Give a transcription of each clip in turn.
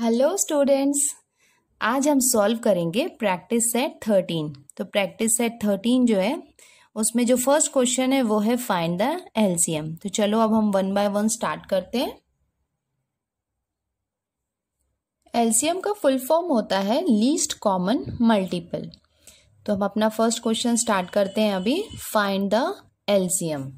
hello students आज हम solve करेंगे प्रैक्टिस सेट थर्टीन तो प्रैक्टिस सेट थर्टीन जो है उसमें जो फर्स्ट क्वेश्चन है वो है फाइंड द एलसीएम तो चलो अब हम वन बाय वन स्टार्ट करते हैं एलसीएम का फुल फॉर्म होता है लीस्ट कॉमन मल्टीपल तो हम अपना फर्स्ट क्वेश्चन स्टार्ट करते हैं अभी फाइंड द एलसीएम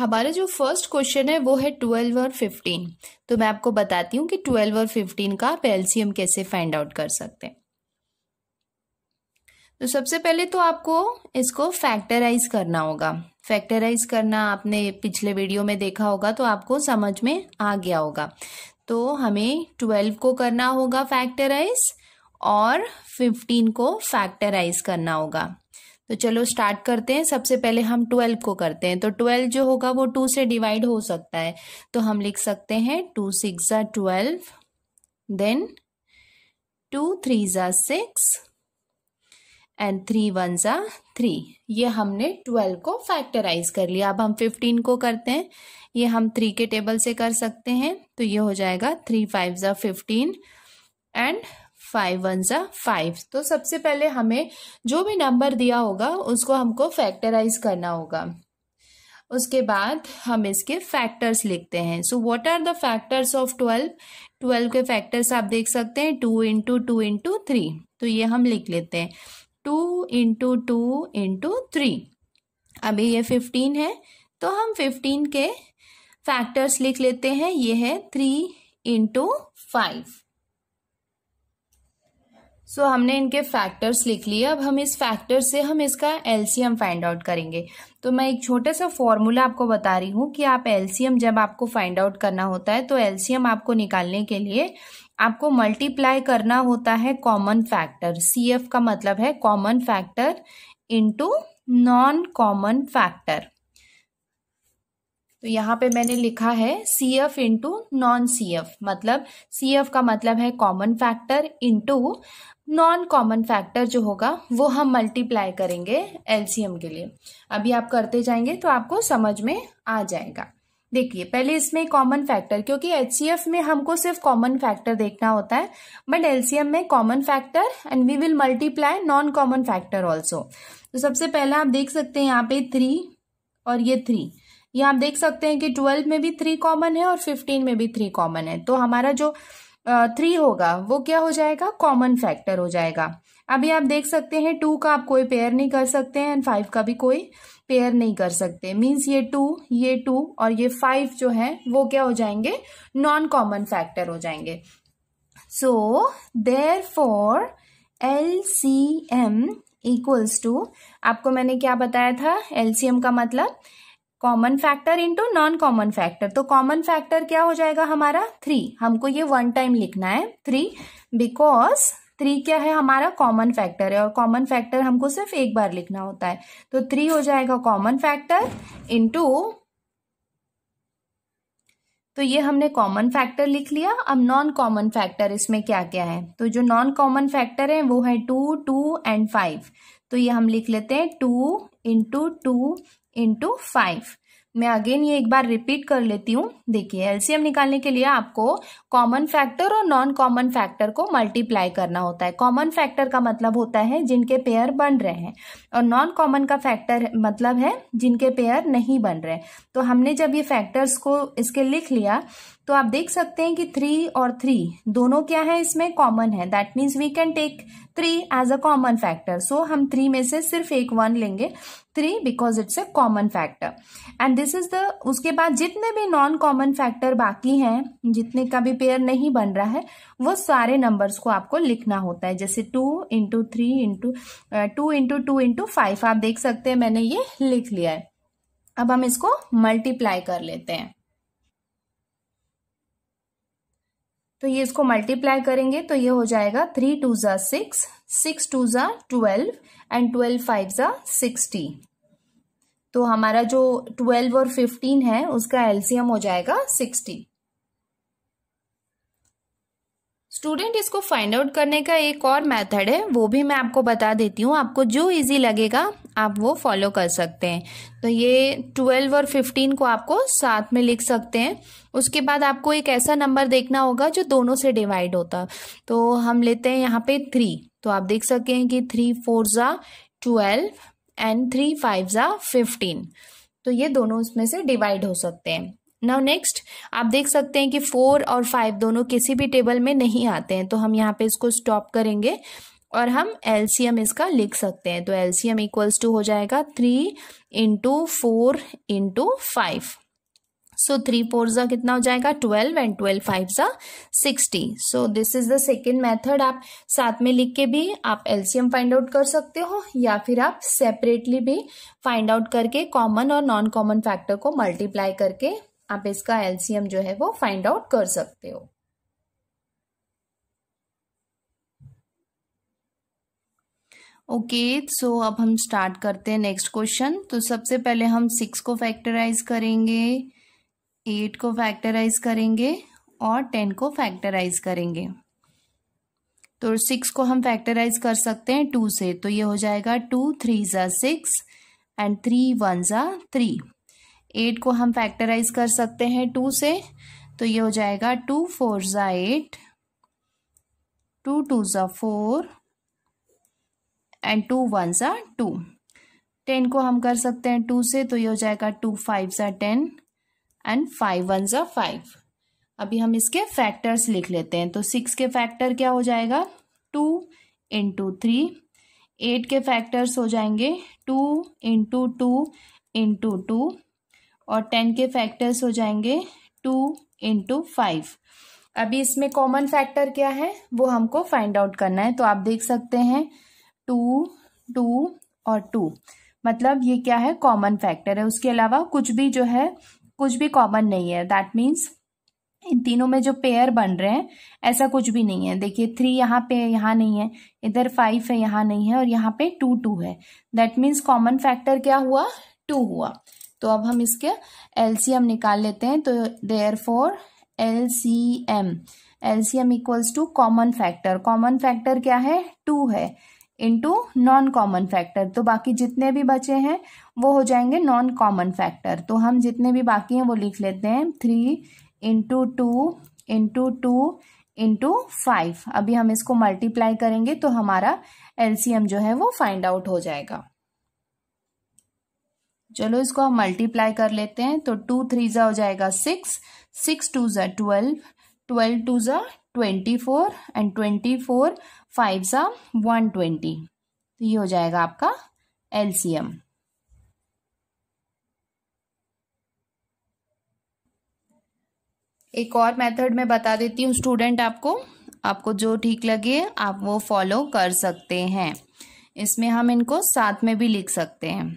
हमारा जो फर्स्ट क्वेश्चन है वो है ट्वेल्व और फिफ्टीन तो मैं आपको बताती हूँ कि ट्वेल्व और फिफ्टीन का आप एलसीएम कैसे फाइंड आउट कर सकते हैं तो सबसे पहले तो आपको इसको फैक्टराइज करना होगा फैक्टराइज करना आपने पिछले वीडियो में देखा होगा तो आपको समझ में आ गया होगा तो हमें ट्वेल्व को करना होगा फैक्टराइज और फिफ्टीन को फैक्टराइज करना होगा तो चलो स्टार्ट करते हैं सबसे पहले हम ट्वेल्व को करते हैं तो ट्वेल्व जो होगा वो टू से डिवाइड हो सकता है तो हम लिख सकते हैं टू सिक्स ज़ा ट्वेल्व देन टू थ्री ज़ा सिक्स एंड थ्री वन ज़ा थ्री ये हमने ट्वेल्व को फैक्टराइज कर लिया अब हम फिफ्टीन को करते हैं ये हम थ्री के टेबल से कर सकते हैं तो ये हो जाएगा थ्री फाइव ज़ा फिफ्टीन एंड फाइव वन ज़ा फाइव तो सबसे पहले हमें जो भी नंबर दिया होगा उसको हमको फैक्टराइज करना होगा उसके बाद हम इसके फैक्टर्स लिखते हैं so what are the factors of twelve twelve के फैक्टर्स आप देख सकते हैं two into two into three तो ये हम लिख लेते हैं two into two into three अभी ये फिफ्टीन है तो हम फिफ्टीन के फैक्टर्स लिख लेते हैं ये है three into five so so, हमने इनके फैक्टर्स लिख लिए अब हम इस फैक्टर से हम इसका एलसीएम फाइंड आउट करेंगे तो मैं एक छोटा सा फॉर्मूला आपको बता रही हूँ कि आप एलसीएम जब आपको फाइंड आउट करना होता है तो एलसीएम आपको निकालने के लिए आपको मल्टीप्लाई करना होता है कॉमन फैक्टर सी एफ का मतलब है common factor into non common factor तो यहाँ पे मैंने लिखा है C F into non C F मतलब सी एफ का मतलब है common factor into non common factor जो होगा वो हम मल्टीप्लाई करेंगे एलसीएम के लिए अभी आप करते जाएंगे तो आपको समझ में आ जाएगा देखिए पहले इसमें कॉमन फैक्टर क्योंकि एच में हमको सिर्फ कॉमन फैक्टर देखना होता है बट एलसीएम में common factor and we will multiply non common factor also तो सबसे पहले आप देख सकते हैं यहाँ पे थ्री और ये थ्री ये आप देख सकते हैं कि ट्वेल्व में भी थ्री कॉमन है और फिफ्टीन में भी थ्री कॉमन है तो हमारा जो थ्री होगा वो क्या हो जाएगा कॉमन फैक्टर हो जाएगा अभी आप देख सकते हैं टू का आप कोई पेयर नहीं कर सकते हैं एंड फाइव का भी कोई पेयर नहीं कर सकते मीन्स ये टू ये टू और ये फाइव जो है वो क्या हो जाएंगे नॉन कॉमन फैक्टर हो जाएंगे so therefore L C M equals to आपको मैंने क्या बताया था एलसीएम का मतलब common factor into non common factor तो कॉमन फैक्टर क्या हो जाएगा हमारा थ्री हमको ये वन टाइम लिखना है थ्री बिकॉज थ्री क्या है हमारा कॉमन फैक्टर है और कॉमन फैक्टर हमको सिर्फ एक बार लिखना होता है तो थ्री हो जाएगा कॉमन फैक्टर इंटू तो ये हमने कॉमन फैक्टर लिख लिया अब नॉन कॉमन फैक्टर इसमें क्या क्या है तो जो नॉन कॉमन फैक्टर है वो है टू टू एंड फाइव तो ये हम लिख लेते हैं two into two into five मैं अगेन ये एक बार रिपीट कर लेती हूँ देखिए एलसीएम निकालने के लिए आपको कॉमन फैक्टर और नॉन कॉमन फैक्टर को मल्टीप्लाई करना होता है कॉमन फैक्टर का मतलब होता है जिनके पेयर बन रहे हैं और नॉन कॉमन का फैक्टर मतलब है जिनके पेयर नहीं बन रहे तो हमने जब ये फैक्टर्स को इसके लिख लिया तो आप देख सकते हैं कि थ्री और थ्री दोनों क्या है इसमें कॉमन है that means we can take three as a common factor so हम थ्री में से सिर्फ एक वन लेंगे three because it's a common factor and this is the उसके बाद जितने भी नॉन कॉमन फैक्टर बाकी हैं जितने का भी पेयर नहीं बन रहा है वो सारे नंबर्स को आपको लिखना होता है जैसे two into three into two into two into five आप देख सकते हैं मैंने ये लिख लिया है अब हम इसको मल्टीप्लाई कर लेते हैं तो ये इसको मल्टीप्लाई करेंगे तो ये हो जाएगा थ्री टू ज़ा सिक्स सिक्स टू ज़ा ट्वेल्व एंड ट्वेल्व फाइव ज़ा सिक्सटी तो हमारा जो ट्वेल्व और फिफ्टीन है उसका एलसीएम हो जाएगा सिक्सटी स्टूडेंट इसको फाइंड आउट करने का एक और मेथड है वो भी मैं आपको बता देती हूँ आपको जो इजी लगेगा आप वो फॉलो कर सकते हैं तो ये ट्वेल्व और फिफ्टीन को आपको साथ में लिख सकते हैं उसके बाद आपको एक ऐसा नंबर देखना होगा जो दोनों से डिवाइड होता तो हम लेते हैं यहाँ पे थ्री तो आप देख सकते हैं कि थ्री फोर ज़ा ट्वेल्व एंड थ्री फाइव ज़ा फिफ्टीन तो ये दोनों उसमें से डिवाइड हो सकते हैं नाउ नेक्स्ट आप देख सकते हैं कि फोर और फाइव दोनों किसी भी टेबल में नहीं आते हैं तो हम यहाँ पे इसको स्टॉप करेंगे और हम एलसीएम इसका लिख सकते हैं तो एलसीएम इक्वल्स टू हो जाएगा three into four into five so three four ज़ा कितना हो जाएगा ट्वेल्व एंड ट्वेल्व फाइव ज़ा sixty so this is the second method आप साथ में लिख के भी आप एलसीएम फाइंड आउट कर सकते हो या फिर आप सेपरेटली भी फाइंड आउट करके कॉमन और नॉन कॉमन फैक्टर को मल्टीप्लाई करके आप इसका एलसीएम जो है वो फाइंड आउट कर सकते हो ओके okay, सो so अब हम स्टार्ट करते हैं नेक्स्ट क्वेश्चन तो सबसे पहले हम सिक्स को फैक्टराइज करेंगे एट को फैक्टराइज करेंगे और टेन को फैक्टराइज करेंगे तो सिक्स को हम फैक्टराइज कर सकते हैं टू से तो ये हो जाएगा टू थ्री ज़ा सिक्स एंड थ्री वन ज़ा थ्री एट को हम फैक्टराइज कर सकते हैं टू से तो ये हो जाएगा टू फोर ज़ा एट टू टू ज़ा फोर एंड टू वन ज़ा टू टेन को हम कर सकते हैं टू से तो ये हो जाएगा टू फाइव ज़ा टेन एंड फाइव वन ज़ा फाइव अभी हम इसके फैक्टर्स लिख लेते हैं तो सिक्स के फैक्टर क्या हो जाएगा टू इंटू थ्री एट के फैक्टर्स हो जाएंगे two into two into two और टेन के फैक्टर्स हो जाएंगे टू इंटू फाइव अभी इसमें कॉमन फैक्टर क्या है वो हमको फाइंड आउट करना है तो आप देख सकते हैं टू टू और टू मतलब ये क्या है कॉमन फैक्टर है उसके अलावा कुछ भी जो है कुछ भी कॉमन नहीं है दैट मीन्स इन तीनों में जो पेयर बन रहे हैं ऐसा कुछ भी नहीं है देखिए थ्री यहाँ पे यहाँ नहीं है इधर फाइव है यहाँ नहीं है और यहाँ पे टू टू है दैट मीन्स कॉमन फैक्टर क्या हुआ टू हुआ तो अब हम इसके एलसीएम निकाल लेते हैं तो therefore L C M L C M equals to common factor common factor क्या है टू है इंटू नॉन कॉमन फैक्टर तो बाकी जितने भी बचे हैं वो हो जाएंगे नॉन कॉमन फैक्टर तो हम जितने भी बाकी हैं वो लिख लेते हैं three into two into two into five अभी हम इसको मल्टीप्लाई करेंगे तो हमारा एम जो है वो फाइंड आउट हो जाएगा चलो इसको हम मल्टीप्लाई कर लेते हैं तो टू थ्री ज़ा हो जाएगा सिक्स सिक्स टू ज़ा ट्वेल्व ट्वेल्व टू ज़ा twenty four and twenty four five ज़ा वन ट्वेंटी तो ये हो जाएगा आपका एलसीएम एक और मेथड मैं बता देती हूँ स्टूडेंट आपको आपको जो ठीक लगे आप वो फॉलो कर सकते हैं इसमें हम इनको साथ में भी लिख सकते हैं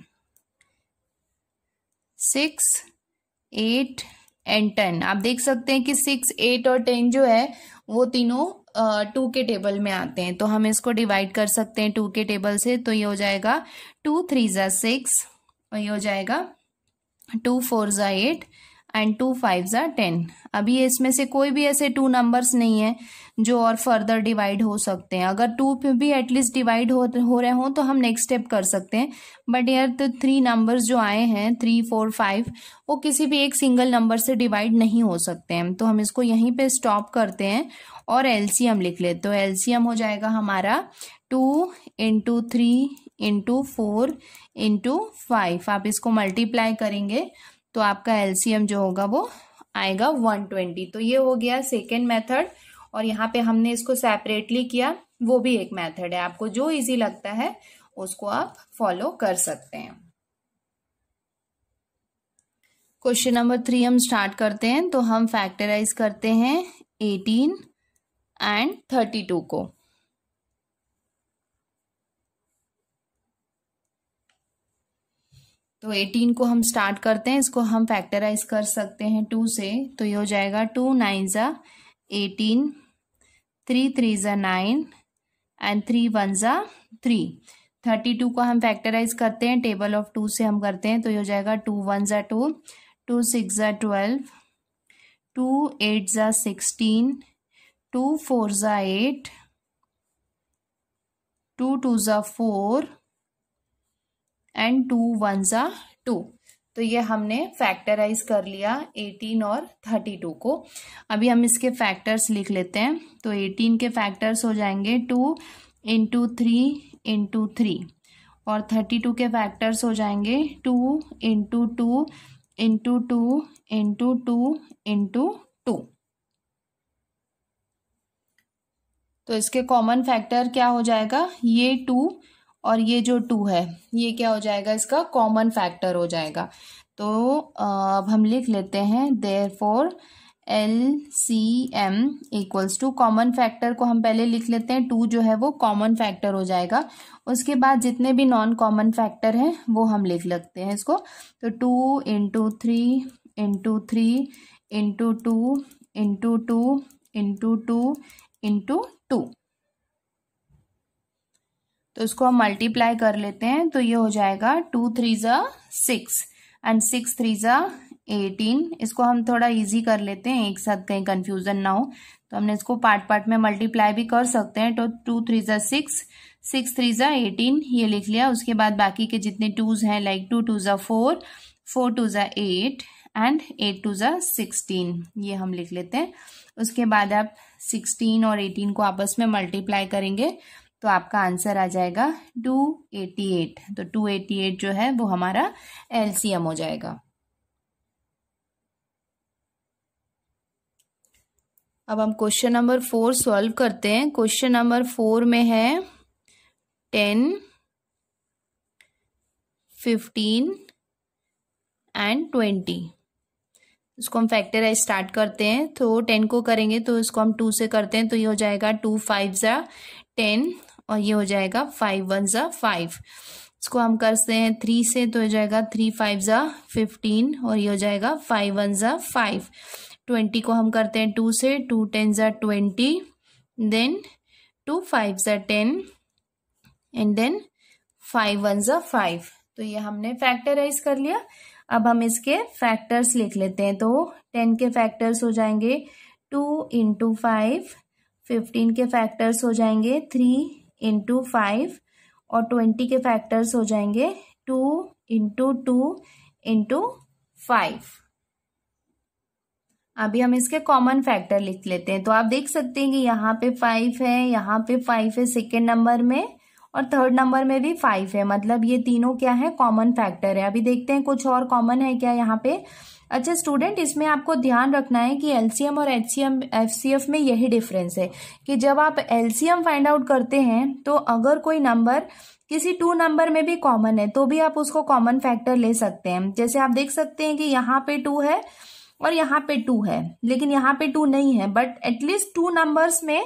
सिक्स एट एंड टेन आप देख सकते हैं कि सिक्स एट और टेन जो है वो तीनों टू के टेबल में आते हैं तो हम इसको डिवाइड कर सकते हैं टू के टेबल से तो ये हो जाएगा टू थ्री ज़ा सिक्स और ये हो जाएगा टू फोर ज़ा एट एंड टू फाइव ज़ा टेन अभी इसमें से कोई भी ऐसे टू नंबर्स नहीं है जो और फर्दर डिवाइड हो सकते हैं अगर टू पे भी एटलीस्ट डिवाइड हो हो रहे हों तो हम नेक्स्ट स्टेप कर सकते हैं बट यार तो थ्री नंबर्स जो आए हैं थ्री फोर फाइव वो किसी भी एक सिंगल नंबर से डिवाइड नहीं हो सकते हैं तो हम इसको यहीं पे स्टॉप करते हैं और एम लिख लेते तो एम हो जाएगा हमारा two into three into four into five आप इसको मल्टीप्लाई करेंगे तो आपका एलसीएम जो होगा वो आएगा 120 तो ये हो गया सेकेंड मेथड और यहाँ पे हमने इसको सेपरेटली किया वो भी एक मेथड है आपको जो इजी लगता है उसको आप फॉलो कर सकते हैं क्वेश्चन नंबर थ्री हम स्टार्ट करते हैं तो हम फैक्टराइज करते हैं एटीन एंड थर्टी टू को तो 18 को हम स्टार्ट करते हैं इसको हम फैक्टराइज कर सकते हैं टू से तो ये हो जाएगा टू नाइन ज़ा एटीन थ्री थ्री ज़ा नाइन एंड थ्री वन ज़ा थ्री थर्टी टू को हम फैक्टराइज करते हैं टेबल ऑफ टू से हम करते हैं तो ये हो जाएगा टू वन ज़ा टू टू सिक्स ज़ा ट्वेल्व टू एट ज़ा सिक्सटीन टू फोर ज़ा एट टू टू ज़ा फोर एंड टू वन ज़ा टू तो ये हमने फैक्टराइज कर लिया 18 और 32 को अभी हम इसके फैक्टर्स लिख लेते हैं तो 18 के फैक्टर्स हो जाएंगे two into three into three और 32 के फैक्टर्स हो जाएंगे two into two into two into two into two तो इसके कॉमन फैक्टर क्या हो जाएगा ये टू और ये जो टू है ये क्या हो जाएगा इसका कॉमन फैक्टर हो जाएगा तो अब हम लिख लेते हैं therefore L C M equals to common factor को हम पहले लिख लेते हैं टू जो है वो कॉमन फैक्टर हो जाएगा उसके बाद जितने भी नॉन कॉमन फैक्टर हैं वो हम लिख लेते हैं इसको तो two into three into three into two into two into two into two तो उसको हम मल्टीप्लाई कर लेते हैं तो ये हो जाएगा टू थ्री ज़ा सिक्स एंड सिक्स थ्री ज़ा एटीन इसको हम थोड़ा इजी कर लेते हैं एक साथ कहीं कन्फ्यूज़न ना हो तो हमने इसको पार्ट पार्ट में मल्टीप्लाई भी कर सकते हैं तो टू थ्री ज़ा सिक्स सिक्स थ्री ज़ा एटीन ये लिख लिया उसके बाद बाकी के जितने टूज़ हैं लाइक टू टू ज़ा फोर फोर टू ज़ा एट एंड एट टू ज़ा सिक्सटीन ये हम लिख लेते हैं उसके बाद आप सिक्सटीन और एटीन को आपस में मल्टीप्लाई करेंगे तो आपका आंसर आ जाएगा 288 तो 288 जो है वो हमारा एलसीएम हो जाएगा अब हम क्वेश्चन नंबर फोर सॉल्व करते हैं क्वेश्चन नंबर फोर में है टेन फिफ्टीन एंड ट्वेंटी इसको हम फैक्टराइज स्टार्ट करते हैं तो टेन को करेंगे तो इसको हम टू से करते हैं तो ये हो जाएगा टू फाइव ज़ा टेन और ये हो जाएगा फाइव वन ज़ा फाइव इसको हम करते हैं थ्री से तो हो जाएगा थ्री फाइव ज़ा फिफ्टीन और ये हो जाएगा फाइव वन ज़ा फाइव ट्वेंटी को हम करते हैं टू से टू टेन ज़ा ट्वेंटी देन टू फाइव ज़ा ten and then five one ज़ा फाइव तो ये हमने फैक्टराइज कर लिया अब हम इसके फैक्टर्स लिख लेते हैं तो टेन के फैक्टर्स हो जाएंगे टू इंटू फाइव फिफ्टीन के फैक्टर्स हो जाएंगे थ्री इंटू फाइव और ट्वेंटी के फैक्टर्स हो जाएंगे two into two into five अभी हम इसके कॉमन फैक्टर लिख लेते हैं तो आप देख सकते हैं कि यहाँ पे फाइव है यहाँ पे फाइव है सेकेंड नंबर में और थर्ड नंबर में भी फाइव है मतलब ये तीनों क्या है कॉमन फैक्टर है अभी देखते हैं कुछ और कॉमन है क्या यहाँ पे अच्छा स्टूडेंट इसमें आपको ध्यान रखना है कि एलसीएम और एच सी में यही डिफरेंस है कि जब आप एलसीएम फाइंड आउट करते हैं तो अगर कोई नंबर किसी टू नंबर में भी कॉमन है तो भी आप उसको कॉमन फैक्टर ले सकते हैं जैसे आप देख सकते हैं कि यहाँ पे टू है और यहाँ पे टू है लेकिन यहाँ पे टू नहीं है बट एटलीस्ट टू नंबर्स में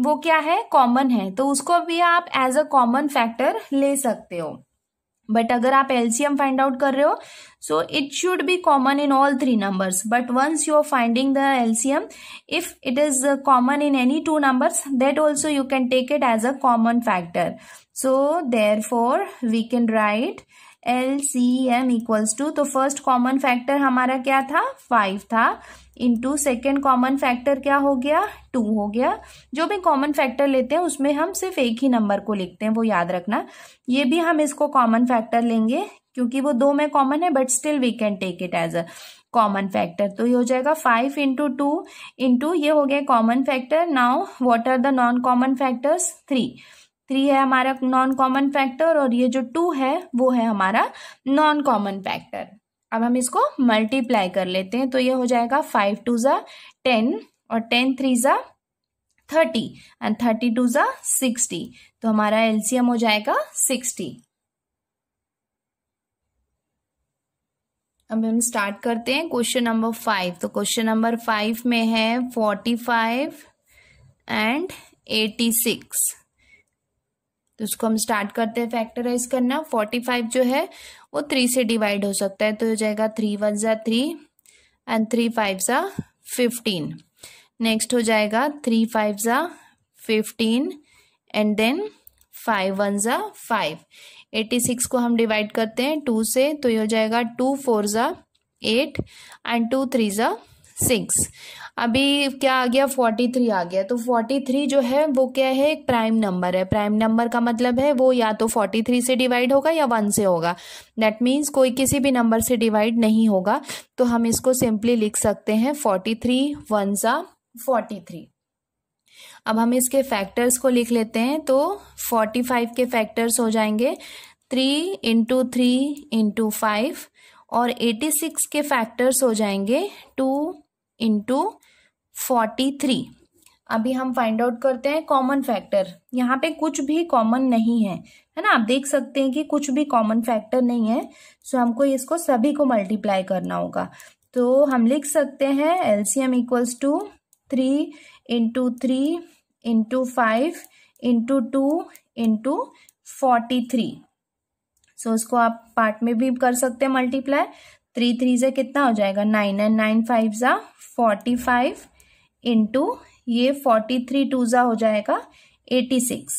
वो क्या है कॉमन है तो उसको भी आप एज अ कॉमन फैक्टर ले सकते हो बट अगर आप एलसीएम फाइंड आउट कर रहे हो so it should be common in all three numbers but once you are finding the LCM if it is common in any two numbers that also you can take it as a common factor so therefore we can write L C M equals to तो first common factor हमारा क्या था five था into second common factor क्या हो गया to हो गया जो भी कॉमन फैक्टर लेते हैं उसमें हम सिर्फ एक ही नंबर को लिखते हैं वो याद रखना ये भी हम इसको कॉमन फैक्टर लेंगे क्योंकि वो दो में कॉमन है but still we can take it as a common factor तो ये हो जाएगा फाइव इंटू टू इंटू ये हो गया common factor now what are the non common factors three three है हमारा नॉन कॉमन फैक्टर और ये जो टू है वो है हमारा नॉन कॉमन फैक्टर अब हम इसको मल्टीप्लाई कर लेते हैं तो ये हो जाएगा फाइव टू ज़ा टेन और टेन थ्री ज़ा थर्टी एंड थर्टी टू ज़ा सिक्सटी तो हमारा एलसीएम हो जाएगा सिक्सटी अब हम स्टार्ट करते हैं क्वेश्चन नंबर फाइव तो क्वेश्चन नंबर फाइव में है forty five and eighty six तो इसको हम स्टार्ट करते हैं फैक्टराइज करना फोर्टी फाइव जो है वो थ्री से डिवाइड हो सकता है तो हो जाएगा थ्री वन ज़ा थ्री एंड थ्री फाइव ज़ा फिफ्टीन नेक्स्ट हो जाएगा थ्री फाइव ज़ा fifteen and then five one ज़ा फाइव एटी सिक्स को हम डिवाइड करते हैं टू से तो ये हो जाएगा टू फोर ज़ा एट एंड टू थ्री ज़ा सिक्स अभी क्या आ गया फोर्टी थ्री आ गया तो फोर्टी थ्री जो है वो क्या है एक प्राइम नंबर है प्राइम नंबर का मतलब है वो या तो फोर्टी थ्री से डिवाइड होगा या वन से होगा दैट मीन्स कोई किसी भी नंबर से डिवाइड नहीं होगा तो हम इसको सिंपली लिख सकते हैं फोर्टी थ्री वन सा फोर्टी थ्री अब हम इसके फैक्टर्स को लिख लेते हैं तो फोर्टी फाइव के फैक्टर्स हो जाएंगे three into three into five और एटी सिक्स के फैक्टर्स हो जाएंगे टू इंटू फोर्टी थ्री अभी हम फाइंड आउट करते हैं कॉमन फैक्टर यहाँ पे कुछ भी कॉमन नहीं है है ना आप देख सकते हैं कि कुछ भी कॉमन फैक्टर नहीं है सो हमको इसको सभी को मल्टीप्लाई करना होगा तो हम लिख सकते हैं LCM equals to three into three into five into two into forty three so इसको आप पार्ट में भी कर सकते हैं मल्टीप्लाई थ्री थ्री से कितना हो जाएगा नाइन एंड नाइन फाइव ज़ा फोर्टी फाइव इंटू ये फोर्टी थ्री टू जा हो जाएगा एटी सिक्स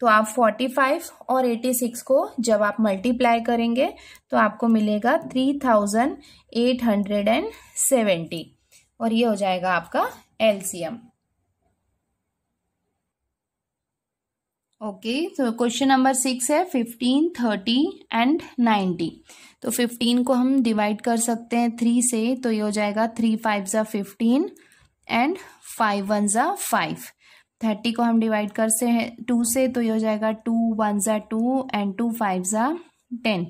तो आप फोर्टी फाइव और एटी सिक्स को जब आप मल्टीप्लाई करेंगे तो आपको मिलेगा three thousand eight hundred and seventy और ये हो जाएगा आपका एलसीएम ओके तो क्वेश्चन नंबर सिक्स है फिफ्टीन थर्टी एंड नाइन्टी तो फिफ्टीन को हम डिवाइड कर सकते हैं थ्री से तो ये हो जाएगा थ्री फाइव ज़ा फिफ्टीन एंड फाइव वन ज़ा फाइव थर्टी को हम डिवाइड कर से टू से तो ये हो जाएगा टू वन ज़ा टू एंड टू फाइव ज़ा टेन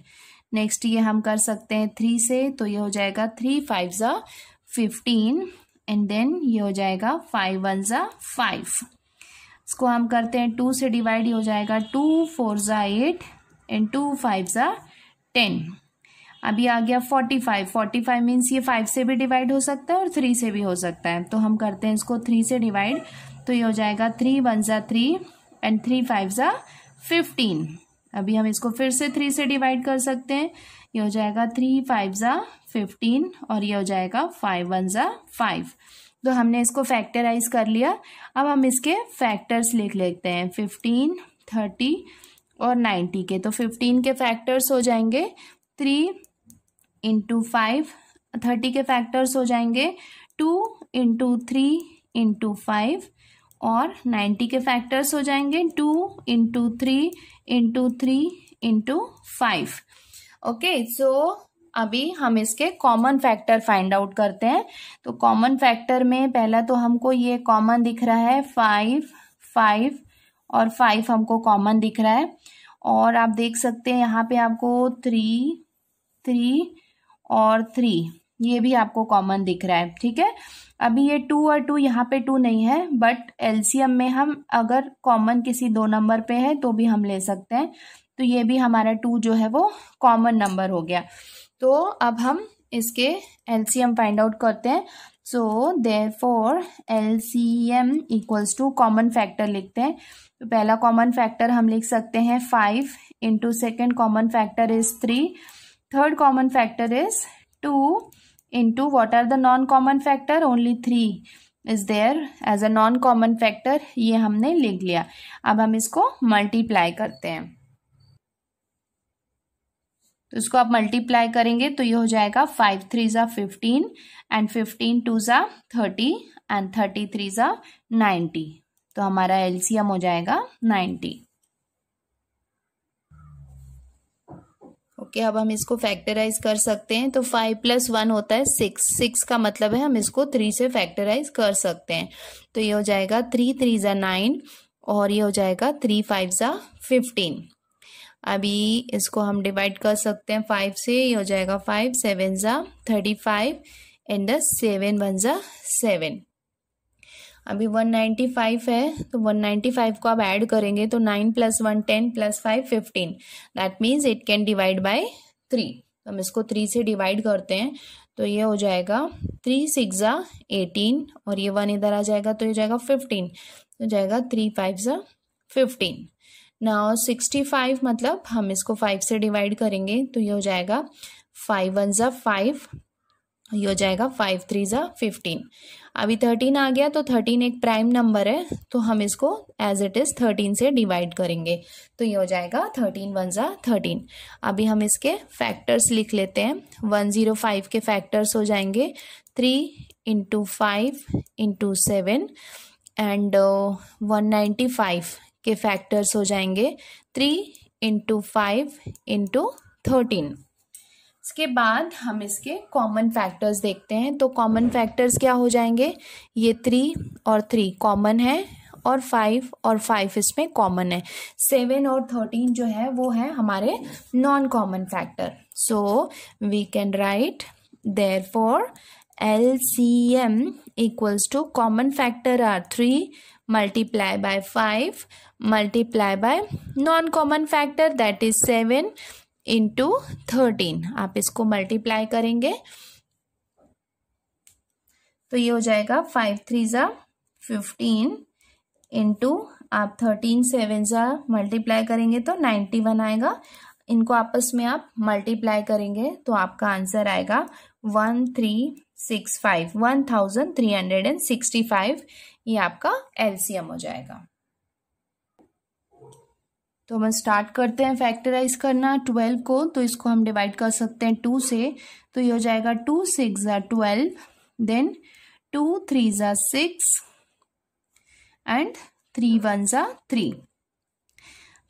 नेक्स्ट ये हम कर सकते हैं थ्री से तो ये हो जाएगा थ्री फाइव ज़ा फिफ्टीन एंड देन ये हो जाएगा फाइव वन ज़ा फाइव इसको हम करते हैं टू से डिवाइड हो जाएगा टू फोर ज़ा एट एंड टू फाइव ज़ा टेन अभी आ गया forty five forty five means ये फाइव से भी डिवाइड हो सकता है और थ्री से भी हो सकता है तो हम करते हैं इसको थ्री से डिवाइड तो ये हो जाएगा थ्री वन ज़ा थ्री एंड थ्री फाइव ज़ा फिफ्टीन अभी हम इसको फिर से थ्री से डिवाइड कर सकते हैं ये हो जाएगा थ्री फाइव ज़ा फिफ्टीन और ये हो जाएगा फाइव वन ज़ा फाइव तो हमने इसको फैक्टराइज कर लिया अब हम इसके फैक्टर्स लिख लेते हैं फिफ्टीन थर्टी और नाइन्टी के तो फिफ्टीन के फैक्टर्स हो जाएंगे थ्री इंटू फाइव थर्टी के फैक्टर्स हो जाएंगे two into three into five और नाइन्टी के फैक्टर्स हो जाएंगे two into three into three into five okay so अभी हम इसके कॉमन फैक्टर फाइंड आउट करते हैं तो कॉमन फैक्टर में पहला तो हमको ये कॉमन दिख रहा है फाइव फाइव और फाइव हमको कॉमन दिख रहा है और आप देख सकते हैं यहाँ पे आपको थ्री थ्री और थ्री ये भी आपको कॉमन दिख रहा है ठीक है अभी ये टू और टू यहाँ पे टू नहीं है बट एलसीएम में हम अगर कॉमन किसी दो नंबर पे है तो भी हम ले सकते हैं तो ये भी हमारा टू जो है वो कॉमन नंबर हो गया तो अब हम इसके एलसीएम फाइंड आउट करते हैं so therefore L C M equals to common factor लिखते हैं तो पहला कॉमन फैक्टर हम लिख सकते हैं five into second common factor is three third common factor is two into what are the non common factor only three is there as a non common factor ये हमने लिख लिया अब हम इसको मल्टीप्लाई करते हैं तो इसको आप मल्टीप्लाई करेंगे तो ये हो जाएगा फाइव थ्री ज़ा फिफ्टीन एंड फिफ्टीन टू ज़ा थर्टी एंड थर्टी थ्री ज़ा नाइन्टी तो हमारा एलसीएम हो जाएगा नाइन्टी ओके okay, अब हम इसको फैक्टराइज कर सकते हैं तो फाइव प्लस वन होता है सिक्स सिक्स का मतलब है हम इसको थ्री से फैक्टराइज कर सकते हैं तो ये हो जाएगा थ्री थ्री ज़ा नाइन और ये हो जाएगा थ्री फाइव ज़ा फिफ्टीन अभी इसको हम डिवाइड कर सकते हैं फाइव से ये हो जाएगा फाइव सेवन ज़ा thirty five and seven one ज़ा सेवन अभी वन नाइन्टी फाइव है तो वन नाइन्टी फाइव को आप ऐड करेंगे तो nine plus one ten plus five fifteen that means it can divide by three हम इसको थ्री से डिवाइड करते हैं तो ये हो जाएगा थ्री सिक्स ज़ा एटीन और ये वन इधर आ जाएगा तो ये जाएगा फिफ्टीन हो जाएगा थ्री फाइव ज़ा फिफ्टीन नाउ सिक्सटी फाइव मतलब हम इसको फाइव से डिवाइड करेंगे तो ये हो जाएगा फाइव वन ज़ा फाइव ये हो जाएगा फाइव थ्री ज़ा फिफ्टीन अभी थर्टीन आ गया तो थर्टीन एक प्राइम नंबर है तो हम इसको एज इट इज़ थर्टीन से डिवाइड करेंगे तो ये हो जाएगा थर्टीन वन ज़ा थर्टीन अभी हम इसके फैक्टर्स लिख लेते हैं वन ज़ीरो फाइव के फैक्टर्स हो जाएंगे three into five into seven and one ninety five के फैक्टर्स हो जाएंगे three into five into thirteen इसके बाद हम इसके कॉमन फैक्टर्स देखते हैं तो कॉमन फैक्टर्स क्या हो जाएंगे ये थ्री और थ्री कॉमन है और फाइव और फाइव इसमें कॉमन है सेवन और थर्टीन जो है वो है हमारे non common factor so we can write therefore L C M equals to common factor are three multiply by 5 multiply by non common factor that is 7 into 13 आप इसको multiply करेंगे तो ये हो जाएगा फाइव थ्री ज़ा fifteen into आप thirteen seven ज़ा मल्टीप्लाई करेंगे तो नाइन्टी वन आएगा इनको आपस में आप मल्टीप्लाई करेंगे तो आपका आंसर आएगा one three six five one thousand three hundred and sixty five ये आपका एलसीएम हो जाएगा तो हम स्टार्ट करते हैं फैक्टराइज करना ट्वेल्व को तो इसको हम डिवाइड कर सकते हैं टू से तो ये हो जाएगा टू सिक्स या ट्वेल्व देन टू थ्री ज़ा सिक्स एंड थ्री वन ज़ा थ्री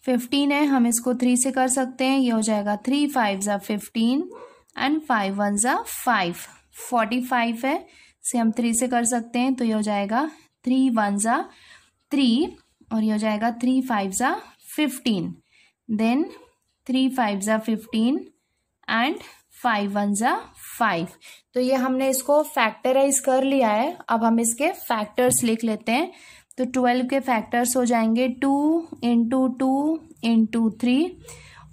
फिफ्टीन है हम इसको थ्री से कर सकते हैं ये हो जाएगा थ्री फाइव ज़ा फिफ्टीन एंड फाइव वन ज़ा फाइव फोर्टी फाइव है से हम थ्री से कर सकते हैं तो ये हो जाएगा थ्री वन ज़ा थ्री और ये हो जाएगा थ्री फाइव ज़ा फिफ्टीन देन थ्री फाइव ज़ा फिफ्टीन एंड फाइव वन ज़ा फाइव तो ये हमने इसको फैक्टराइज कर लिया है अब हम इसके फैक्टर्स लिख लेते हैं तो ट्वेल्व के फैक्टर्स हो जाएंगे two into two into three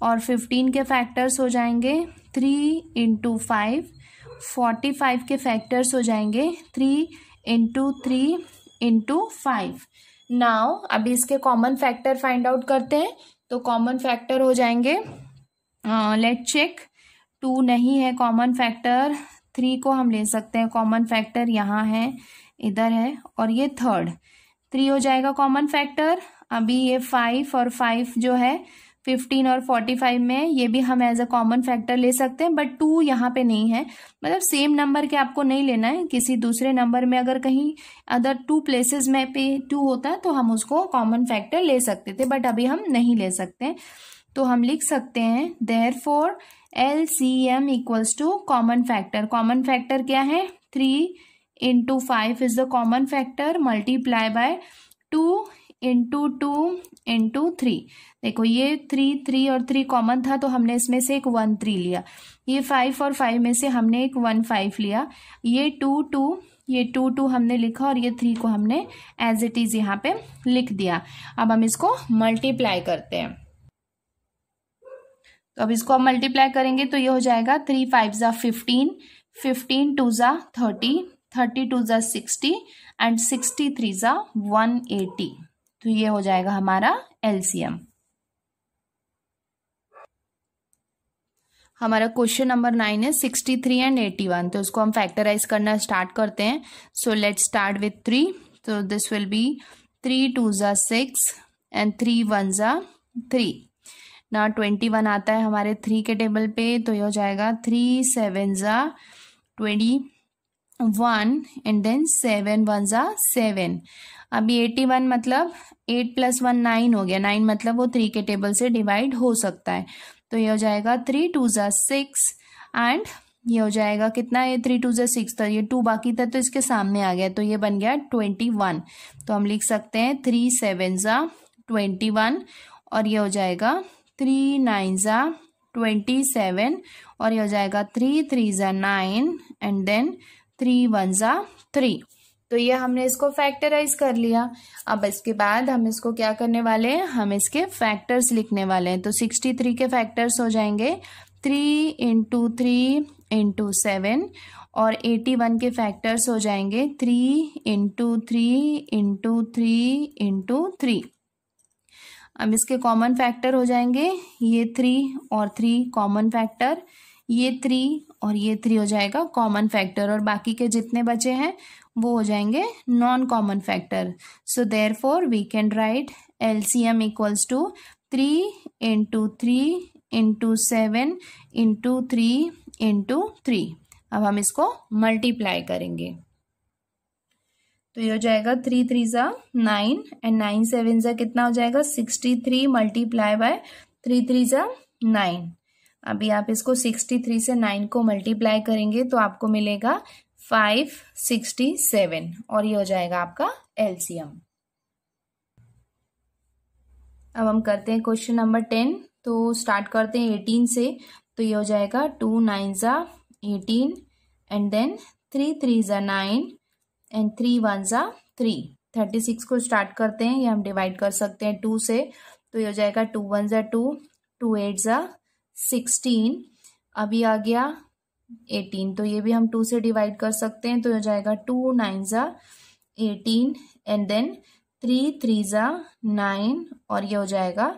और फिफ्टीन के फैक्टर्स हो जाएंगे three into five forty five के फैक्टर्स हो जाएंगे three into three into five now अभी इसके कॉमन फैक्टर फाइंड आउट करते हैं तो कॉमन फैक्टर हो जाएंगे लेट चेक टू नहीं है कॉमन फैक्टर थ्री को हम ले सकते हैं कॉमन फैक्टर यहाँ है इधर है और ये थर्ड थ्री हो जाएगा कॉमन फैक्टर अभी ये फाइव और फाइव जो है फिफ्टीन और फोर्टी फाइव में ये भी हम एज अ कॉमन फैक्टर ले सकते हैं बट टू यहाँ पे नहीं है मतलब सेम नंबर के आपको नहीं लेना है किसी दूसरे नंबर में अगर कहीं अदर टू प्लेसेस में पे टू होता है तो हम उसको कॉमन फैक्टर ले सकते थे बट अभी हम नहीं ले सकते तो हम लिख सकते हैं therefore L C M equals to common factor common factor क्या है three into five is the common factor multiply by two into two into three देखो ये थ्री थ्री और थ्री कॉमन था तो हमने इसमें से एक वन थ्री लिया ये फाइव और फाइव में से हमने एक वन फाइव लिया ये टू टू ये टू टू हमने लिखा और ये थ्री को हमने एज इट इज़ यहाँ पे लिख दिया अब हम इसको मल्टीप्लाई करते हैं तो अब इसको हम मल्टीप्लाई करेंगे तो ये हो जाएगा थ्री फाइव ज़ा फिफ्टीन फिफ्टीन टू ज़ा थर्टी थर्टी टू ज़ा सिक्सटी एंड सिक्सटी थ्री ज़ा वन एटी तो ये हो जाएगा हमारा एलसीएम हमारा क्वेश्चन नंबर नाइन है sixty three and eighty one तो उसको हम फैक्टराइज करना स्टार्ट करते हैं so let start with three तो this will be three two ज़ा सिक्स एंड थ्री वन ज़ा थ्री ना ट्वेंटी वन आता है हमारे थ्री के टेबल पे तो ये हो जाएगा थ्री सेवन ज़ा twenty one and then seven one ज़ा सेवन अभी एटी वन मतलब एट प्लस वन नाइन हो गया नाइन मतलब वो थ्री के टेबल से डिवाइड हो सकता है तो ये हो जाएगा थ्री टू ज़ा सिक्स एंड ये हो जाएगा कितना ये थ्री टू ज़ा सिक्स था ये टू बाकी था तो इसके सामने आ गया तो ये बन गया ट्वेंटी वन तो हम लिख सकते हैं थ्री सेवन ज़ा ट्वेंटी वन और ये हो जाएगा थ्री नाइन ज़ा ट्वेंटी सेवन और ये हो जाएगा थ्री थ्री ज़ा nine and then three one ज़ा थ्री तो ये हमने इसको फैक्टराइज कर लिया अब इसके बाद हम इसको क्या करने वाले हैं हम इसके फैक्टर्स लिखने वाले हैं तो सिक्सटी थ्री के फैक्टर्स हो जाएंगे three into three into seven और एटी वन के फैक्टर्स हो जाएंगे three into three into three into three अब इसके कॉमन फैक्टर हो जाएंगे ये थ्री और थ्री कॉमन फैक्टर ये थ्री और ये थ्री हो जाएगा कॉमन फैक्टर और बाकी के जितने बचे हैं वो हो जाएंगे non common factor so therefore we can write L C M equals to three into three into seven into three into three अब हम इसको मल्टीप्लाई करेंगे तो ये हो जाएगा थ्री थ्री ज़ा नाइन एंड नाइन सेवन ज़ा कितना हो जाएगा sixty three multiply by three three ज़ा नाइन अभी आप इसको सिक्सटी थ्री से नाइन को मल्टीप्लाई करेंगे तो आपको मिलेगा फाइव सिक्सटी सेवन और ये हो जाएगा आपका एल्सियम अब हम करते हैं क्वेश्चन नंबर टेन तो स्टार्ट करते हैं एटीन से तो ये हो जाएगा टू नाइन ज़ा eighteen and then three three ज़ा नाइन एंड थ्री वन ज़ा थ्री थर्टी सिक्स को स्टार्ट करते हैं ये हम डिवाइड कर सकते हैं टू से तो ये हो जाएगा टू वन ज़ा टू टू एट ज़ा सिक्सटीन अभी आ गया एटीन तो ये भी हम टू से डिवाइड कर सकते हैं तो हो जाएगा टू नाइन ज़ा eighteen and then three three ज़ा नाइन और ये हो जाएगा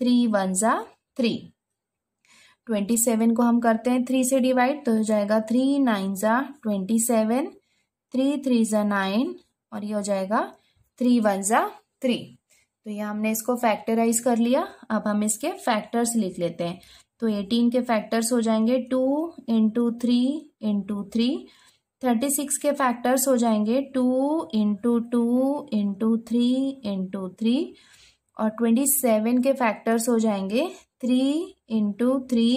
थ्री वन ज़ा थ्री ट्वेंटी सेवन को हम करते हैं थ्री से डिवाइड तो हो जाएगा थ्री नाइन ज़ा ट्वेंटी सेवन थ्री थ्री ज़ा नाइन और ये हो जाएगा थ्री वन ज़ा थ्री तो ये हमने इसको फैक्टराइज कर लिया अब हम इसके फैक्टर्स लिख लेते हैं तो एटीन के फैक्टर्स हो जाएंगे two into three into three thirty six के फैक्टर्स हो जाएंगे two into two into three into three और ट्वेंटी सेवन के फैक्टर्स हो जाएंगे three into three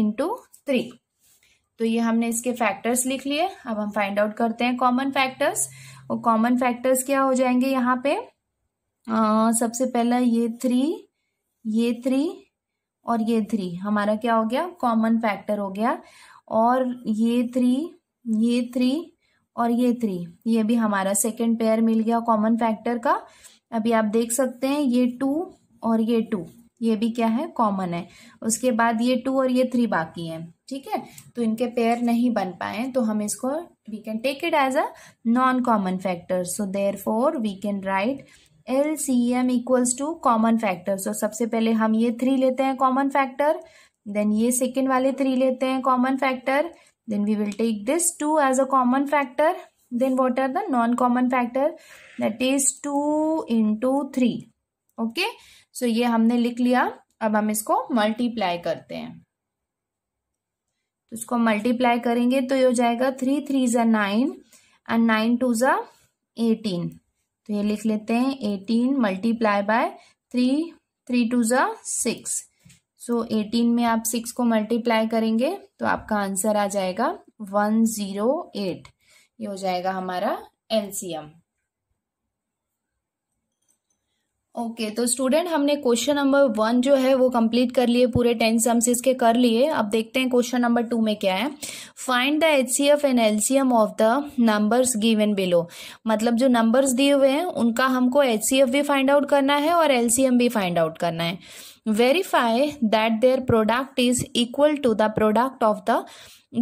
into three तो ये हमने इसके फैक्टर्स लिख लिए अब हम फाइंड आउट करते हैं कॉमन फैक्टर्स और कॉमन फैक्टर्स क्या हो जाएंगे यहाँ पे आ, सबसे पहला ये थ्री ये थ्री और ये थ्री हमारा क्या हो गया कॉमन फैक्टर हो गया और ये थ्री ये थ्री और ये थ्री ये भी हमारा सेकेंड पेयर मिल गया कॉमन फैक्टर का अभी आप देख सकते हैं ये टू और ये टू ये भी क्या है कॉमन है उसके बाद ये टू और ये थ्री बाकी हैं ठीक है तो इनके पेयर नहीं बन पाए तो हम इसको we can take it as a non common factor so therefore we can write L C M equals to common factor so सबसे पहले हम ये थ्री लेते हैं कॉमन फैक्टर देन ये सेकेंड वाले थ्री लेते हैं common factor then we will take this two as a common factor then what are the non common factor that is two into three okay so ये हमने लिख लिया अब हम इसको मल्टीप्लाई करते हैं तो इसको मल्टीप्लाई करेंगे तो ये हो जाएगा थ्री थ्री ज़ा नाइन एंड नाइन टू ज़ा एटीन तो ये लिख लेते हैं eighteen multiply by three three two ज सिक्स सो एटीन में आप सिक्स को मल्टीप्लाई करेंगे तो आपका आंसर आ जाएगा वन ज़ीरो एट ये हो जाएगा हमारा एलसीएम ओके okay, तो स्टूडेंट हमने क्वेश्चन नंबर वन जो है वो कंप्लीट कर लिए पूरे टेन सम्स इसके कर लिए अब देखते हैं क्वेश्चन नंबर टू में क्या है find the H C F and L C M of the numbers given below मतलब जो नंबर्स दिए हुए हैं उनका हमको एच सी एफ भी फाइंड आउट करना है और एल सी एम भी फाइंड आउट करना है verify that their product is equal to the product of the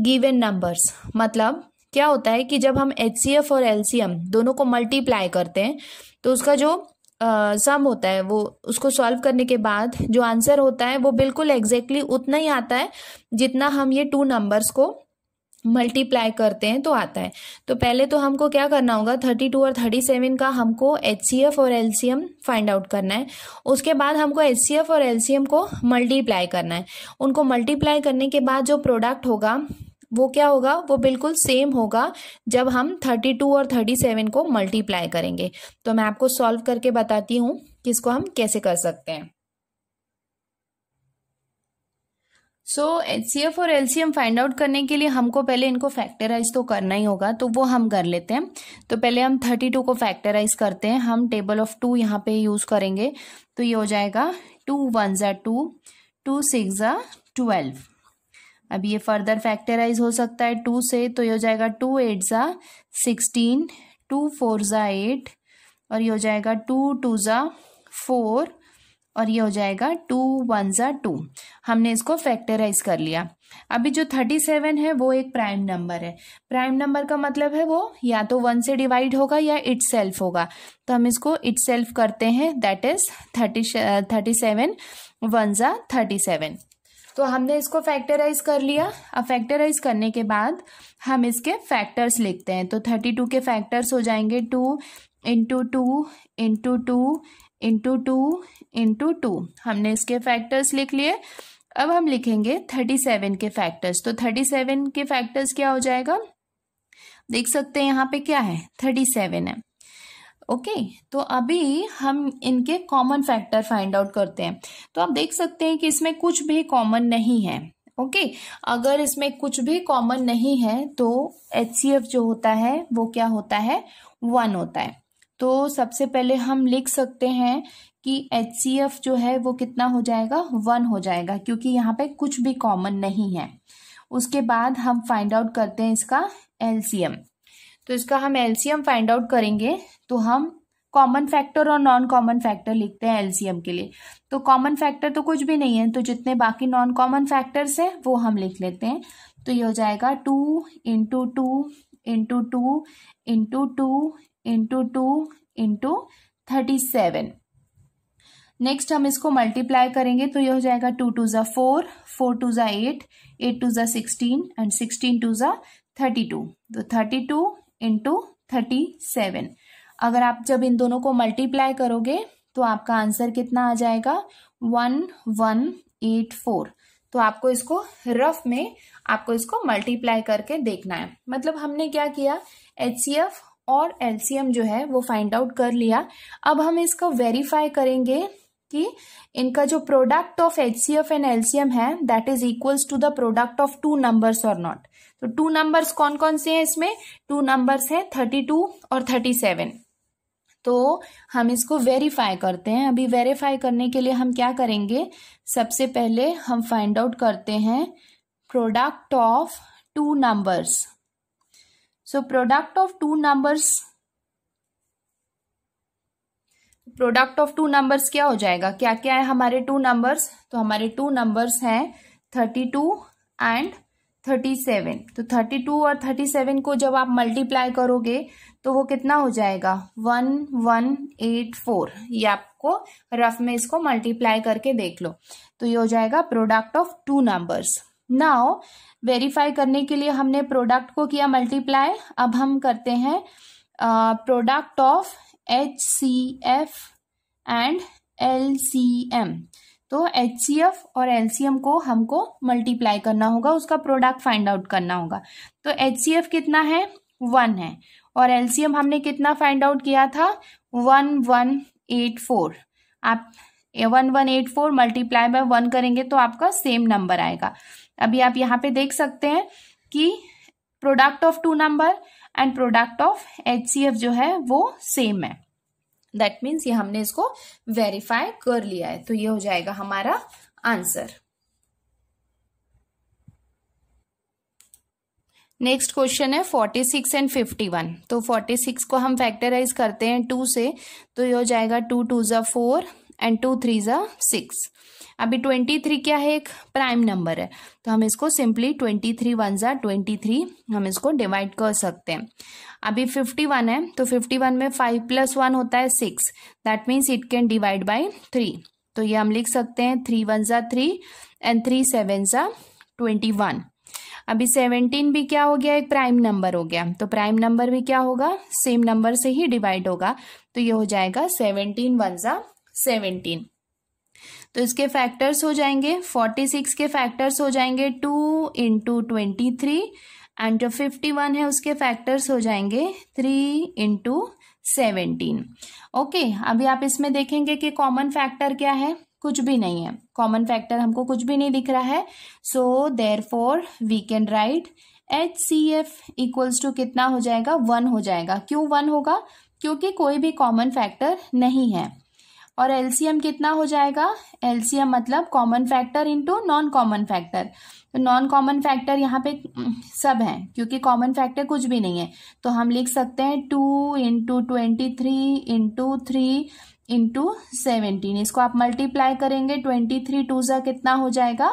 given numbers मतलब क्या होता है कि जब हम एच सी एफ और एल सी एम दोनों को मल्टीप्लाई करते हैं तो उसका जो सम होता है वो उसको सॉल्व करने के बाद जो आंसर होता है वो बिल्कुल एग्जैक्टली exactly उतना ही आता है जितना हम ये टू नंबर्स को मल्टीप्लाई करते हैं तो आता है तो पहले तो हमको क्या करना होगा थर्टी टू और थर्टी सेवन का हमको एच सी एफ और L C M find out करना है उसके बाद हमको एच सी एफ और एल सी एम को मल्टीप्लाई करना है उनको मल्टीप्लाई करने के बाद जो प्रोडक्ट होगा वो क्या होगा वो बिल्कुल सेम होगा जब हम थर्टी टू और थर्टी सेवन को मल्टीप्लाई करेंगे तो मैं आपको सॉल्व करके बताती हूँ कि इसको हम कैसे कर सकते हैं सो सी एफ और L C M find out करने के लिए हमको पहले इनको फैक्टराइज तो करना ही होगा तो वो हम कर लेते हैं तो पहले हम थर्टी टू को फैक्टराइज करते हैं हम टेबल ऑफ टू यहाँ पे यूज़ करेंगे तो ये हो जाएगा टू वन ज़ा टू टू सिक्स ज़ा ट्वेल्व अब ये फर्दर फैक्टराइज हो सकता है टू से तो ये हो जाएगा टू एट ज़ा सिक्सटीन टू फोर ज़ा एट और ये हो जाएगा टू टू ज़ा फोर और ये हो जाएगा टू वन ज़ा टू हमने इसको फैक्टराइज कर लिया अभी जो थर्टी सेवन है वो एक प्राइम नंबर है प्राइम नंबर का मतलब है वो या तो वन से डिवाइड होगा या इट सेल्फ होगा तो हम इसको इट सेल्फ करते हैं that is thirty thirty seven one ज़ा थर्टी सेवन तो हमने इसको फैक्टराइज कर लिया अब फैक्टराइज करने के बाद हम इसके फैक्टर्स लिखते हैं तो थर्टी टू के फैक्टर्स हो जाएंगे two into two into two into two into two हमने इसके फैक्टर्स लिख लिए अब हम लिखेंगे थर्टी सेवन के फैक्टर्स तो थर्टी सेवन के फैक्टर्स क्या हो जाएगा देख सकते हैं यहाँ पे क्या है थर्टी सेवन है ओके okay, तो अभी हम इनके कॉमन फैक्टर फाइंड आउट करते हैं तो आप देख सकते हैं कि इसमें कुछ भी कॉमन नहीं है ओके okay, अगर इसमें कुछ भी कॉमन नहीं है तो एच जो होता है वो क्या होता है वन होता है तो सबसे पहले हम लिख सकते हैं कि एच जो है वो कितना हो जाएगा वन हो जाएगा क्योंकि यहाँ पे कुछ भी कॉमन नहीं है उसके बाद हम फाइंड आउट करते हैं इसका एल्सियम तो इसका हम एलसीएम फाइंड आउट करेंगे तो हम कॉमन फैक्टर और नॉन कॉमन फैक्टर लिखते हैं एलसीएम के लिए तो कॉमन फैक्टर तो कुछ भी नहीं है तो जितने बाकी नॉन कॉमन फैक्टर्स हैं वो हम लिख लेते हैं तो ये हो जाएगा two into two into two into two into two into thirty seven next हम इसको मल्टीप्लाई करेंगे तो ये हो जाएगा टू टू ज़ा फोर फोर टू ज़ा एट एट टू ज़ा सिक्सटीन एंड सिक्सटीन टू ज़ा थर्टी टू तो thirty two into thirty seven अगर आप जब इन दोनों को मल्टीप्लाई करोगे तो आपका आंसर कितना आ जाएगा वन वन एट फोर तो आपको इसको रफ में आपको इसको मल्टीप्लाई करके देखना है मतलब हमने क्या किया एच सी एफ और एल जो है वो फाइंड आउट कर लिया अब हम इसको वेरीफाई करेंगे कि इनका जो product of H C F and LCM है that is equals to the product of two numbers और नॉट तो टू नंबर्स कौन कौन से हैं इसमें टू नंबर्स है थर्टी टू और थर्टी सेवन तो हम इसको वेरीफाई करते हैं अभी वेरीफाई करने के लिए हम क्या करेंगे सबसे पहले हम फाइंड आउट करते हैं product of two numbers so product of two numbers product of two numbers क्या हो जाएगा क्या क्या है हमारे टू नंबर्स तो हमारे टू नंबर्स हैं thirty two and thirty seven तो थर्टी टू और थर्टी सेवन को जब आप मल्टीप्लाई करोगे तो वो कितना हो जाएगा वन वन एट फोर ये आपको रफ में इसको मल्टीप्लाई करके देख लो तो ये हो जाएगा product of two numbers now verify करने के लिए हमने प्रोडक्ट को किया मल्टीप्लाई अब हम करते हैं product of H C F and L C M तो एच और एम को हमको मल्टीप्लाई करना होगा उसका प्रोडक्ट फाइंड आउट करना होगा तो एच कितना है वन है और एम हमने कितना फाइंड आउट किया था वन वन एट फोर आप one one eight four multiply by one करेंगे तो आपका सेम नंबर आएगा अभी आप यहाँ पे देख सकते हैं कि product of two number and product of H जो है वो सेम है दैट मीन्स ये हमने इसको वेरीफाई कर लिया है तो ये हो जाएगा हमारा आंसर नेक्स्ट क्वेश्चन है forty six and fifty one तो फोर्टी सिक्स को हम फैक्टराइज करते हैं टू से तो ये हो जाएगा टू टू ज़ा फोर एंड टू थ्री ज़ा सिक्स अभी ट्वेंटी थ्री क्या है एक प्राइम नंबर है तो हम इसको सिंपली ट्वेंटी थ्री वन ज़ा ट्वेंटी थ्री हम इसको डिवाइड कर सकते हैं अभी फिफ्टी वन है तो फिफ्टी वन में फाइव प्लस वन होता है six that means it can divide by three तो ये हम लिख सकते हैं थ्री वन ज़ा थ्री एंड थ्री सेवन ज़ा ट्वेंटी वन अभी सेवनटीन भी क्या हो गया एक प्राइम नंबर हो गया तो प्राइम नंबर भी क्या होगा सेम नंबर से ही डिवाइड होगा तो ये हो जाएगा सेवनटीन वन ज़ा सेवनटीन तो इसके फैक्टर्स हो जाएंगे फोर्टी सिक्स के फैक्टर्स हो जाएंगे two into twenty three and जो फिफ्टी वन है उसके फैक्टर्स हो जाएंगे थ्री इंटू सेवेंटीन ओके अभी आप इसमें देखेंगे कि कॉमन फैक्टर क्या है कुछ भी नहीं है कॉमन फैक्टर हमको कुछ भी नहीं दिख रहा है so therefore we can write H C F equals to कितना हो जाएगा वन हो जाएगा क्यों वन होगा क्योंकि कोई भी कॉमन फैक्टर नहीं है और एलसीएम कितना हो जाएगा एलसीएम मतलब common factor into non common factor तो नॉन कॉमन फैक्टर यहाँ पे हम्म, सब हैं क्योंकि कॉमन फैक्टर कुछ भी नहीं है तो हम लिख सकते हैं two into twenty three into three into seventeen इसको आप मल्टीप्लाई करेंगे ट्वेंटी थ्री टू सा कितना हो जाएगा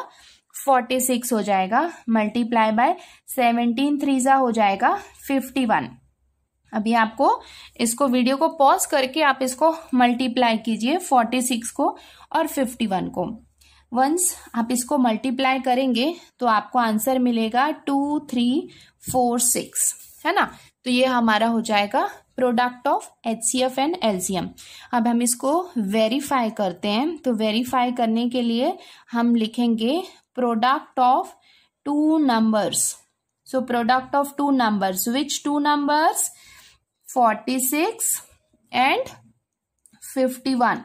फोर्टी सिक्स हो जाएगा मल्टीप्लाई बाय सेवेंटीन थ्री सा हो जाएगा फिफ्टी वन अभी आपको इसको वीडियो को पॉज करके आप इसको मल्टीप्लाई कीजिए फोर्टी सिक्स को और फिफ्टी वन को वंस आप इसको मल्टीप्लाई करेंगे तो आपको आंसर मिलेगा टू थ्री फोर सिक्स है ना तो ये हमारा हो जाएगा product of H C F and M अब हम इसको वेरीफाई करते हैं तो वेरीफाई करने के लिए हम लिखेंगे product of two numbers so product of two numbers which two numbers forty six and fifty one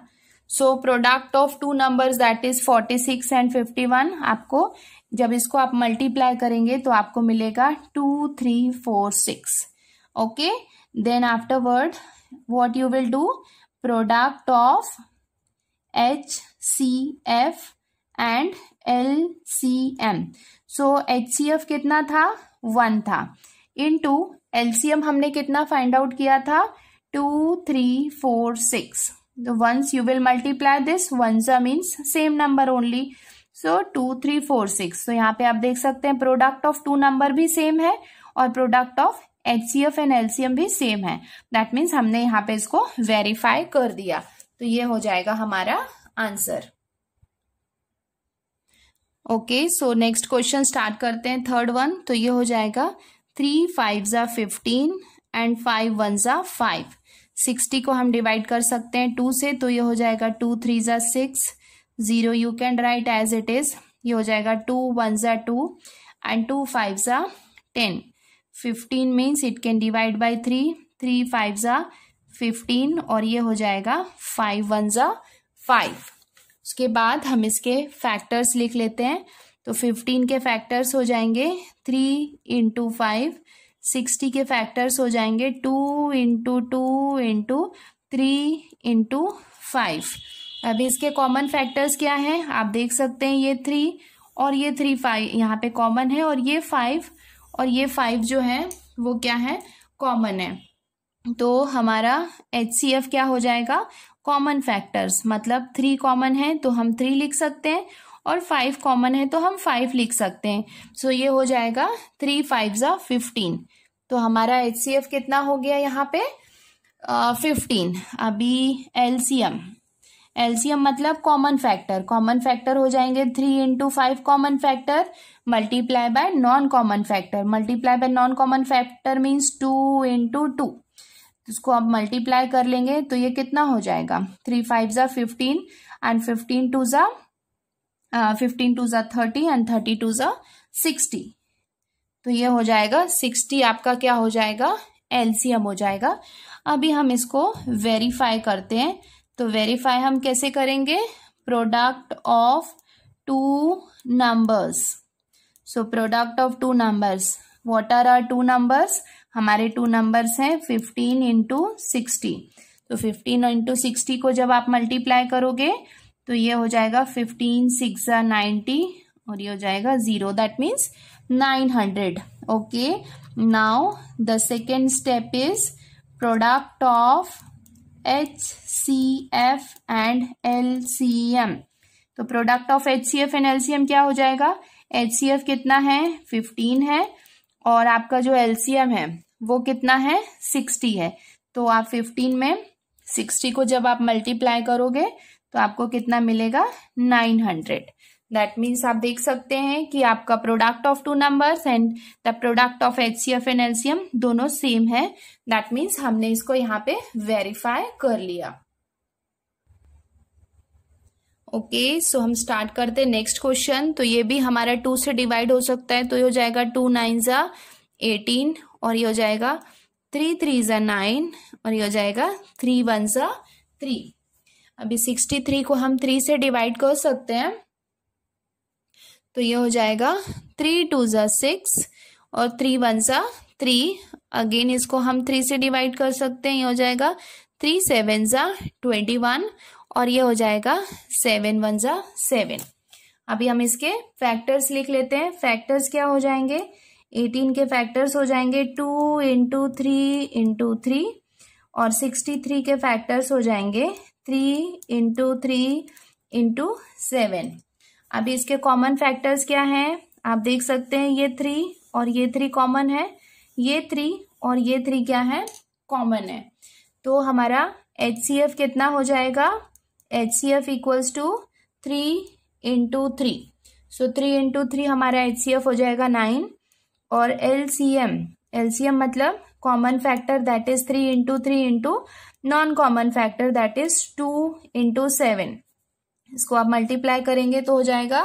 so product of two number that is forty six and fifty one आपको जब इसको आप मल्टीप्लाई करेंगे तो आपको मिलेगा two three four six okay then afterward what you will do product of H C F and L C M so H C F कितना था वन था इन टू एलसीएम हमने कितना फाइंड आउट किया था टू थ्री फोर सिक्स तो once you will multiply this once means same number only so two three four six तो यहाँ पे आप देख सकते हैं प्रोडक्ट ऑफ टू नंबर भी सेम है और product of H C F and LCM भी सेम है दैट मीन्स हमने यहाँ पे इसको वेरीफाई कर दिया तो ये हो जाएगा हमारा answer okay so next question start करते हैं थर्ड वन तो ये हो जाएगा थ्री फाइव ज़ा फिफ्टीन एंड फाइव वन ज़ा फाइव सिक्सटी को हम डिवाइड कर सकते हैं टू से तो ये हो जाएगा टू थ्री ज़ा six zero you can write as it is ये हो जाएगा टू वन ज़ा टू एंड टू फाइव ज़ा ten fifteen means it can divide by three three five ज़ा फिफ्टीन और ये हो जाएगा फाइव वन ज़ा फाइव उसके बाद हम इसके फैक्टर्स लिख लेते हैं तो फिफ्टीन के फैक्टर्स हो जाएंगे थ्री इंटू फाइव सिक्सटी के फैक्टर्स हो जाएंगे two into two into three into five अब इसके कॉमन फैक्टर्स क्या हैं आप देख सकते हैं ये थ्री और ये थ्री फाइव यहाँ पे कॉमन है और ये फाइव और ये फाइव जो है वो क्या है कॉमन है तो हमारा एच सी एफ क्या हो जाएगा कॉमन फैक्टर्स मतलब थ्री कॉमन है तो हम थ्री लिख सकते हैं और फाइव कॉमन है तो हम फाइव लिख सकते हैं सो ये हो जाएगा थ्री फाइव ज़ा फिफ्टीन तो हमारा एच सी एफ कितना हो गया यहाँ पे फिफ्टीन uh, अभी एलसीएम एलसीएम मतलब कॉमन फैक्टर कॉमन फैक्टर हो जाएंगे three into five common factor multiply by non common factor multiply by non common factor means two into two इसको आप मल्टीप्लाई कर लेंगे तो ये कितना हो जाएगा थ्री फाइव ज़ा फिफ्टीन एंड फिफ्टीन टू ज़ा फिफ्टीन टू ज़ा थर्टी एंड थर्टी टू ज़ा सिक्सटी तो ये हो जाएगा सिक्सटी आपका क्या हो जाएगा एलसीएम हो जाएगा अभी हम इसको वेरीफाई करते हैं तो वेरीफाई हम कैसे करेंगे product of two numbers so product of two numbers what are are two numbers हमारे टू नंबर्स हैं फिफ्टीन इंटू सिक्सटी तो फिफ्टीन इंटू सिक्सटी को जब आप मल्टीप्लाई करोगे तो ये हो जाएगा फिफ्टीन सिक्स नाइन्टी और ये हो जाएगा zero that means nine hundred okay now the second step is product of H C F and L C M तो product of H C F and L C M क्या हो जाएगा H C F कितना है fifteen है और आपका जो एल सी एम है वो कितना है सिक्सटी है तो आप फिफ्टीन में सिक्सटी को जब आप मल्टीप्लाई करोगे तो आपको कितना मिलेगा नाइन हंड्रेड दैट मीन्स आप देख सकते हैं कि आपका product of two numbers and the product of H C F and LCM दोनों सेम है दैट मीन्स हमने इसको यहाँ पे वेरीफाई कर लिया ओके okay, सो so हम स्टार्ट करते हैं नेक्स्ट क्वेश्चन तो ये भी हमारा टू से डिवाइड हो सकता है तो ये हो जाएगा टू नाइन ज़ा एटीन और ये हो जाएगा थ्री थ्री ज़ा नाइन और ये हो जाएगा थ्री वन ज़ा थ्री अभी सिक्सटी थ्री को हम थ्री से डिवाइड कर सकते हैं तो ये हो जाएगा थ्री टू ज़ा सिक्स और थ्री वन ज़ा थ्री अगेन इसको हम थ्री से डिवाइड कर सकते हैं ये हो जाएगा थ्री सेवन ज़ा ट्वेंटी वन और ये हो जाएगा सेवन वन ज़ा सेवन अभी हम इसके फैक्टर्स लिख लेते हैं फैक्टर्स क्या हो जाएंगे एटीन के फैक्टर्स हो जाएंगे two into three into three और सिक्सटी थ्री के फैक्टर्स हो जाएंगे three into three into seven अभी इसके कॉमन फैक्टर्स क्या हैं आप देख सकते हैं ये थ्री और ये थ्री कॉमन है ये थ्री और ये थ्री क्या है कॉमन है तो हमारा एच सी एफ कितना हो जाएगा H C F equals to three into three so three into three हमारा एच सी एफ हो जाएगा नाइन और L C M L C M मतलब common factor that is three into three into non common factor that is two into seven इसको आप multiply करेंगे तो हो जाएगा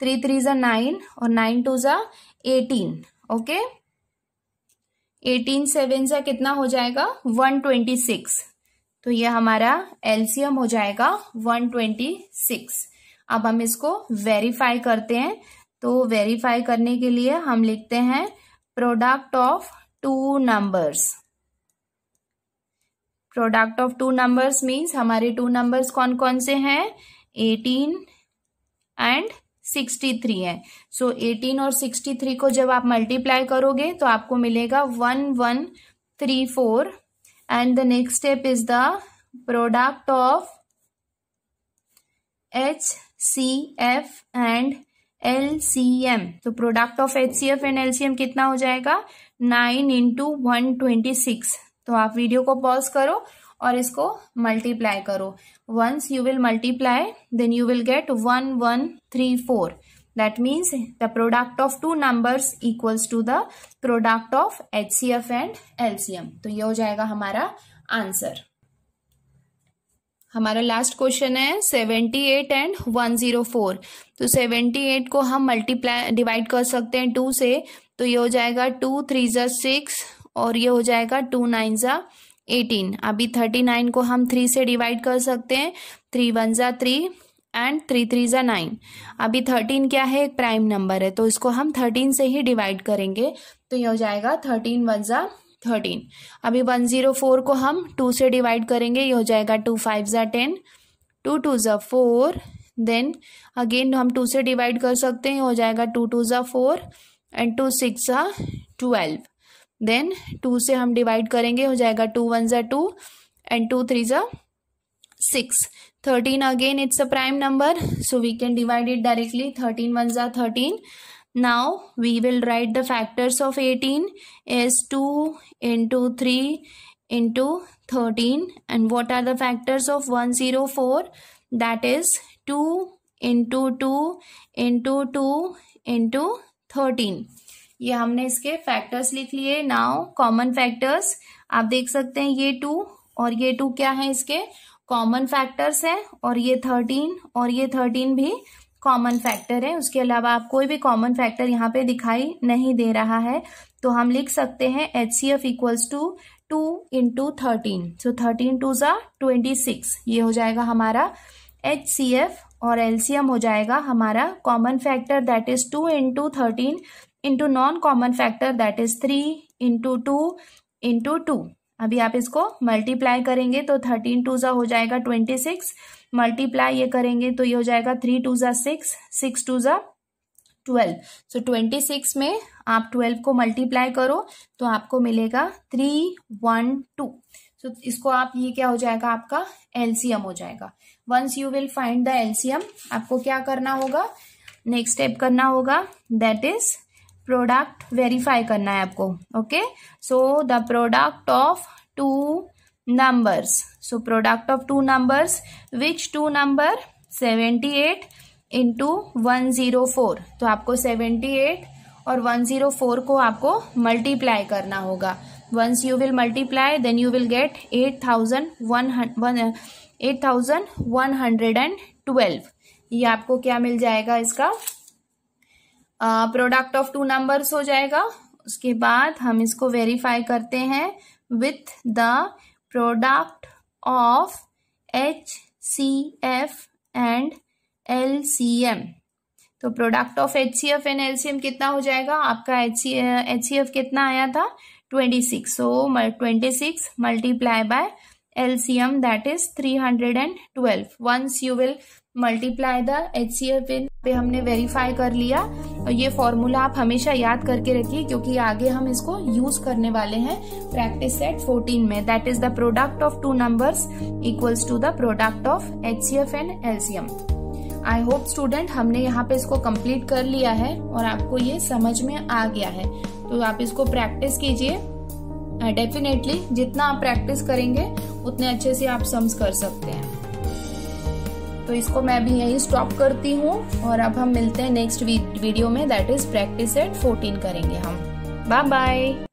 थ्री थ्री ज़ा नाइन और नाइन टू ज़ा एटीन ओके एटीन सेवन ज़ा कितना हो जाएगा वन ट्वेंटी सिक्स तो ये हमारा एल्सियम हो जाएगा वन ट्वेंटी सिक्स अब हम इसको वेरीफाई करते हैं तो वेरीफाई करने के लिए हम लिखते हैं product of two numbers product of two numbers means हमारे टू नंबर्स कौन कौन से हैं एटीन एंड सिक्सटी थ्री है सो so, एटीन और सिक्सटी थ्री को जब आप मल्टीप्लाई करोगे तो आपको मिलेगा one one three four and the next step is the product of H C F and L C M तो product of H C F and L C M कितना हो जाएगा nine into one twenty six तो आप video को pause करो और इसको मल्टीप्लाई करो once you will multiply then you will get one one three four that means the product of two numbers equals to C product of HCF and LCM तो ये हो जाएगा हमारा आंसर हमारा लास्ट क्वेश्चन है seventy eight and one zero four तो seventy eight को हम मल्टीप्लाई डिवाइड कर सकते हैं टू से तो ये हो जाएगा टू थ्री ज़र सिक्स और ये हो जाएगा टू नाइन ज़ा एटीन अभी थर्टी नाइन को हम थ्री से डिवाइड कर सकते हैं थ्री वन ज़ा थ्री एंड थ्री थ्री ज़ा नाइन अभी थर्टीन क्या है एक प्राइम नंबर है तो इसको हम थर्टीन से ही डिवाइड करेंगे तो ये हो जाएगा थर्टीन वन ज़ा थर्टीन अभी वन ज़ीरो फोर को हम टू से डिवाइड करेंगे ये हो जाएगा टू फाइव ज़ा टेन टू टू ज़ा फोर देन अगेन हम टू से डिवाइड कर सकते हैं हो जाएगा टू टू ज़ा फोर एंड टू सिक्स ज़ा ट्वेल्व देन टू से हम डिवाइड करेंगे हो जाएगा टू वन ज़ा टू एंड टू थ्री ज़ा six thirteen again it's a prime number so we can divide it directly thirteen one ज़ा thirteen now we will write the factors of eighteen as two into three in two thirteen and what are the factors of one zero four that is two into two into two into thirteen ये हमने इसके factors लिख लिए now common factors आप देख सकते हैं ये टू और ये टू क्या है इसके कॉमन फैक्टर्स हैं और ये थर्टीन और ये थर्टीन भी कॉमन फैक्टर है उसके अलावा आप कोई भी कॉमन फैक्टर यहाँ पे दिखाई नहीं दे रहा है तो हम लिख सकते हैं H C F equals to two into thirteen so thirteen two सा ट्वेंटी सिक्स ये हो जाएगा हमारा एच सी एफ और एम हो जाएगा हमारा common factor that is two into thirteen into non common factor that is three into two into two अभी आप इसको मल्टीप्लाई करेंगे तो थर्टीन टू ज़ा हो जाएगा ट्वेंटी सिक्स मल्टीप्लाई ये करेंगे तो ये हो जाएगा थ्री टू ज़ा सिक्स सिक्स टू ज़ा ट्वेल्व सो ट्वेंटी सिक्स में आप ट्वेल्व को मल्टीप्लाई करो तो आपको मिलेगा थ्री वन टू सो इसको आप ये क्या हो जाएगा आपका एलसीएम हो जाएगा once you will find the LCM आपको क्या करना होगा नेक्स्ट स्टेप करना होगा दैट इज प्रोडक्ट वेरीफाई करना है आपको okay so the product of two numbers so product of two numbers which two number seventy eight into one zero four तो आपको सेवेंटी एट और वन जीरो फोर को आपको मल्टीप्लाई करना होगा once you you will will multiply then once you one eight thousand one hundred and twelve ये आपको क्या मिल जाएगा इसका प्रोडक्ट ऑफ टू नंबर्स हो जाएगा उसके बाद हम इसको वेरीफाई करते हैं with the product of H C F and L C M तो product of H C F and L C M कितना हो जाएगा आपका H C H C F कितना आया था twenty six so twenty six multiply by L C M that is three hundred and twelve once you will multiply the H C F इन पे हमने वेरीफाई कर लिया और ये फॉर्मूला आप हमेशा याद करके रखिए क्योंकि आगे हम इसको यूज करने वाले हैं प्रैक्टिस सेट 14 में that is the product of two numbers equals to the product of H C F and LCM I hope student हमने यहाँ पे इसको कम्प्लीट कर लिया है और आपको ये समझ में आ गया है तो आप इसको प्रैक्टिस कीजिए डेफिनेटली uh, जितना आप प्रैक्टिस करेंगे उतने अच्छे से आप सम्स कर सकते हैं तो इसको मैं भी यहीं स्टॉप करती हूँ और अब हम मिलते हैं नेक्स्ट वीडियो में दैट इज प्रैक्टिस एट 14 करेंगे हम बाय बाय